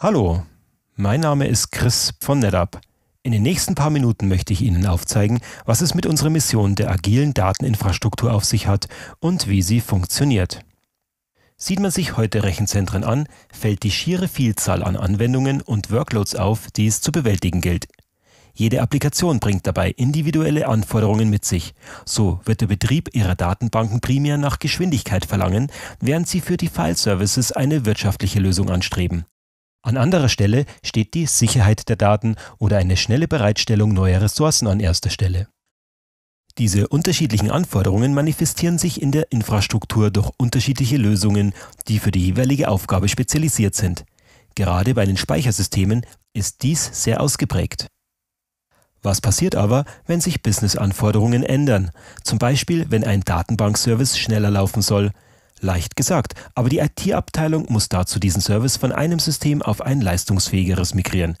Hallo, mein Name ist Chris von NetApp. In den nächsten paar Minuten möchte ich Ihnen aufzeigen, was es mit unserer Mission der agilen Dateninfrastruktur auf sich hat und wie sie funktioniert. Sieht man sich heute Rechenzentren an, fällt die schiere Vielzahl an Anwendungen und Workloads auf, die es zu bewältigen gilt. Jede Applikation bringt dabei individuelle Anforderungen mit sich. So wird der Betrieb ihrer Datenbanken primär nach Geschwindigkeit verlangen, während sie für die File-Services eine wirtschaftliche Lösung anstreben. An anderer Stelle steht die Sicherheit der Daten oder eine schnelle Bereitstellung neuer Ressourcen an erster Stelle. Diese unterschiedlichen Anforderungen manifestieren sich in der Infrastruktur durch unterschiedliche Lösungen, die für die jeweilige Aufgabe spezialisiert sind. Gerade bei den Speichersystemen ist dies sehr ausgeprägt. Was passiert aber, wenn sich Business-Anforderungen ändern? Zum Beispiel, wenn ein Datenbankservice schneller laufen soll, Leicht gesagt, aber die IT-Abteilung muss dazu diesen Service von einem System auf ein leistungsfähigeres migrieren.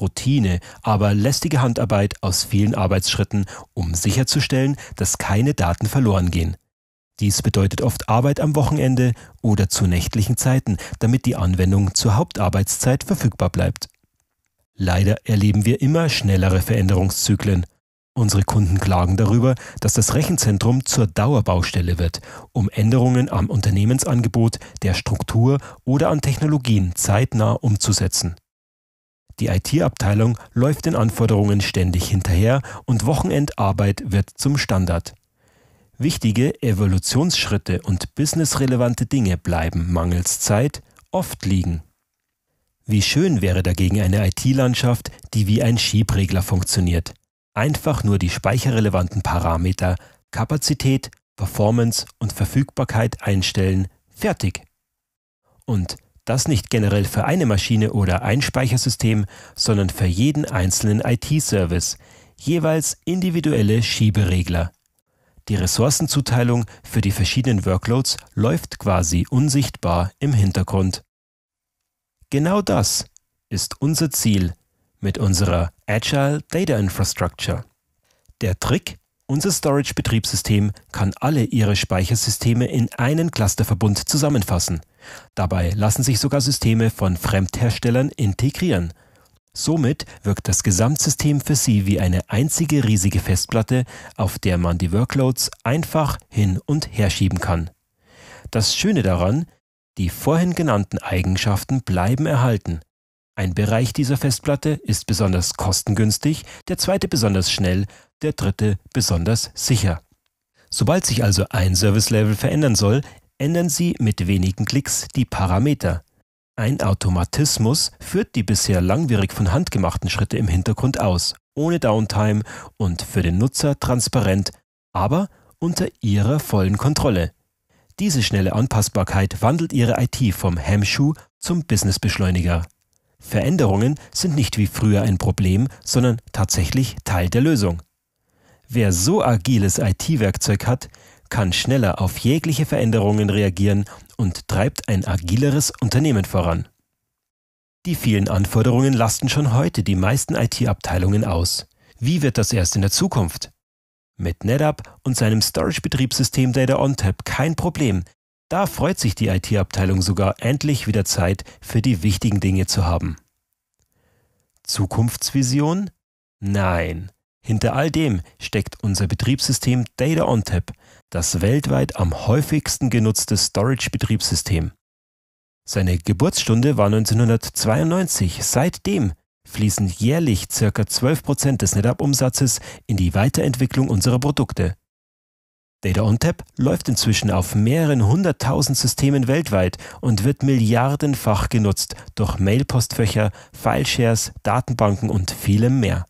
Routine, aber lästige Handarbeit aus vielen Arbeitsschritten, um sicherzustellen, dass keine Daten verloren gehen. Dies bedeutet oft Arbeit am Wochenende oder zu nächtlichen Zeiten, damit die Anwendung zur Hauptarbeitszeit verfügbar bleibt. Leider erleben wir immer schnellere Veränderungszyklen. Unsere Kunden klagen darüber, dass das Rechenzentrum zur Dauerbaustelle wird, um Änderungen am Unternehmensangebot, der Struktur oder an Technologien zeitnah umzusetzen. Die IT-Abteilung läuft den Anforderungen ständig hinterher und Wochenendarbeit wird zum Standard. Wichtige Evolutionsschritte und businessrelevante Dinge bleiben mangels Zeit oft liegen. Wie schön wäre dagegen eine IT-Landschaft, die wie ein Schiebregler funktioniert einfach nur die speicherrelevanten Parameter Kapazität, Performance und Verfügbarkeit einstellen, fertig. Und das nicht generell für eine Maschine oder ein Speichersystem, sondern für jeden einzelnen IT-Service, jeweils individuelle Schieberegler. Die Ressourcenzuteilung für die verschiedenen Workloads läuft quasi unsichtbar im Hintergrund. Genau das ist unser Ziel mit unserer Agile Data Infrastructure. Der Trick, unser Storage-Betriebssystem kann alle Ihre Speichersysteme in einen Clusterverbund zusammenfassen. Dabei lassen sich sogar Systeme von Fremdherstellern integrieren. Somit wirkt das Gesamtsystem für Sie wie eine einzige riesige Festplatte, auf der man die Workloads einfach hin und her schieben kann. Das Schöne daran, die vorhin genannten Eigenschaften bleiben erhalten. Ein Bereich dieser Festplatte ist besonders kostengünstig, der zweite besonders schnell, der dritte besonders sicher. Sobald sich also ein Service-Level verändern soll, ändern Sie mit wenigen Klicks die Parameter. Ein Automatismus führt die bisher langwierig von Hand gemachten Schritte im Hintergrund aus, ohne Downtime und für den Nutzer transparent, aber unter Ihrer vollen Kontrolle. Diese schnelle Anpassbarkeit wandelt Ihre IT vom Hemmschuh zum Businessbeschleuniger. Veränderungen sind nicht wie früher ein Problem, sondern tatsächlich Teil der Lösung. Wer so agiles IT-Werkzeug hat, kann schneller auf jegliche Veränderungen reagieren und treibt ein agileres Unternehmen voran. Die vielen Anforderungen lasten schon heute die meisten IT-Abteilungen aus. Wie wird das erst in der Zukunft? Mit NetApp und seinem Storage-Betriebssystem Data ONTAP kein Problem, da freut sich die IT-Abteilung sogar, endlich wieder Zeit für die wichtigen Dinge zu haben. Zukunftsvision? Nein. Hinter all dem steckt unser Betriebssystem Data on Tap, das weltweit am häufigsten genutzte Storage-Betriebssystem. Seine Geburtsstunde war 1992. Seitdem fließen jährlich ca. 12% des NetApp-Umsatzes in die Weiterentwicklung unserer Produkte. Data ONTAP läuft inzwischen auf mehreren hunderttausend Systemen weltweit und wird milliardenfach genutzt durch Mailpostfächer, Fileshares, Datenbanken und vielem mehr.